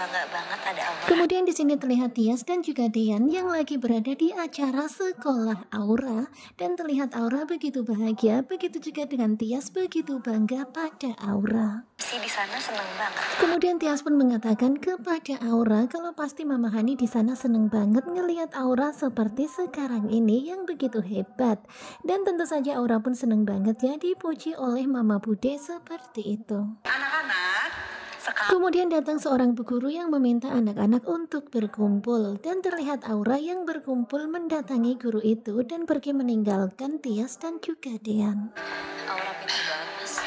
bangga banget ada Aura. Kemudian di sini terlihat Tias dan juga Dean yang lagi berada di acara sekolah Aura dan terlihat Aura begitu bahagia, begitu juga dengan Tias begitu bangga pada Aura. Si di sana seneng banget. Kemudian Tias pun mengatakan kepada Aura kalau pasti Mama Hani di sana seneng banget ngelihat Aura seperti sekarang ini yang begitu hebat. Dan tentu saja Aura pun seneng banget ya dipuji oleh Mama Bude seperti itu. Anak-anak Kemudian datang seorang guru yang meminta anak-anak untuk berkumpul dan terlihat Aura yang berkumpul mendatangi guru itu dan pergi meninggalkan Tias dan juga Dean. Aura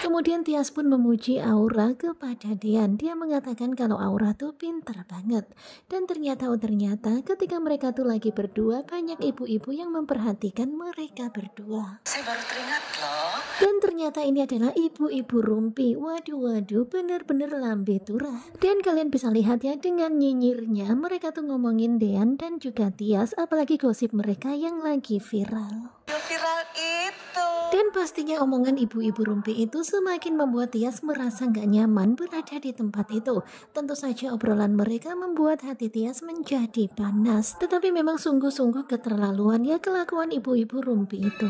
Kemudian Tias pun memuji Aura kepada Dian. Dia mengatakan kalau Aura tuh pinter banget. Dan ternyata oh ternyata ketika mereka tuh lagi berdua banyak ibu-ibu yang memperhatikan mereka berdua. Saya baru teringat loh. Dan ternyata ini adalah ibu-ibu rumpi. Waduh waduh bener-bener lambe turah. Dan kalian bisa lihat ya dengan nyinyirnya mereka tuh ngomongin Dean dan juga Tias apalagi gosip mereka yang lagi viral. Dan pastinya omongan ibu-ibu rumpi itu semakin membuat Tias merasa gak nyaman berada di tempat itu. Tentu saja obrolan mereka membuat hati Tias menjadi panas. Tetapi memang sungguh-sungguh keterlaluan ya kelakuan ibu-ibu rumpi itu.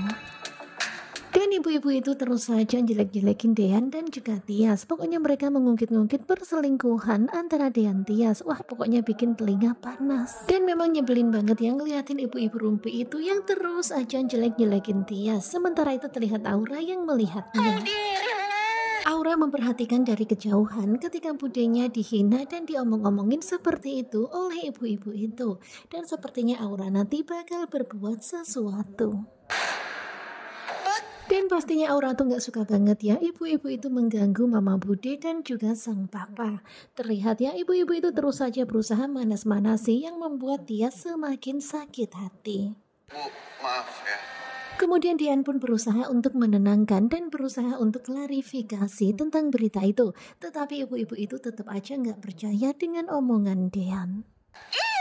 Dan ibu-ibu itu terus saja jelek-jelekin Dean dan juga Tias. Pokoknya mereka mengungkit-ungkit perselingkuhan antara Dean Tias. Wah, pokoknya bikin telinga panas. Dan memang nyebelin banget yang ngeliatin ibu-ibu rumpi itu yang terus aja jelek-jelekin Tias. Sementara itu terlihat Aura yang melihatnya. Aura memperhatikan dari kejauhan ketika budenya dihina dan diomong-omongin seperti itu oleh ibu-ibu itu. Dan sepertinya Aura nanti bakal berbuat sesuatu. Dan pastinya Aura tuh nggak suka banget ya ibu-ibu itu mengganggu Mama Bude dan juga sang papa. Terlihat ya ibu-ibu itu terus saja berusaha manas-manasi yang membuat dia semakin sakit hati. Bu, maaf ya. Kemudian Dian pun berusaha untuk menenangkan dan berusaha untuk klarifikasi tentang berita itu. Tetapi ibu-ibu itu tetap aja nggak percaya dengan omongan Dian. Eh,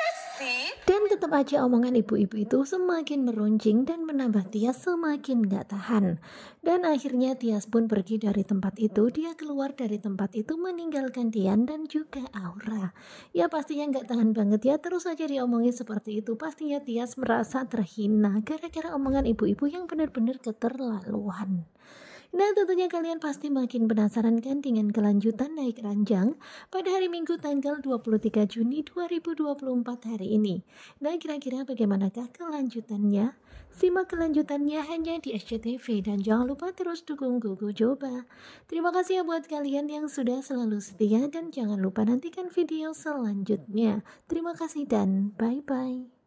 tetap aja omongan ibu-ibu itu semakin meruncing dan menambah Tias semakin gak tahan. Dan akhirnya Tias pun pergi dari tempat itu, dia keluar dari tempat itu meninggalkan Tian dan juga Aura. Ya pastinya gak tahan banget ya, terus aja diomongin seperti itu, pastinya Tias merasa terhina gara-gara omongan ibu-ibu yang benar-benar keterlaluan. Nah tentunya kalian pasti makin penasaran kan dengan kelanjutan naik ranjang pada hari Minggu tanggal 23 Juni 2024 hari ini. Nah kira-kira bagaimanakah kelanjutannya? Simak kelanjutannya hanya di SCTV dan jangan lupa terus dukung Gugu Joba. Terima kasih ya buat kalian yang sudah selalu setia dan jangan lupa nantikan video selanjutnya. Terima kasih dan bye-bye.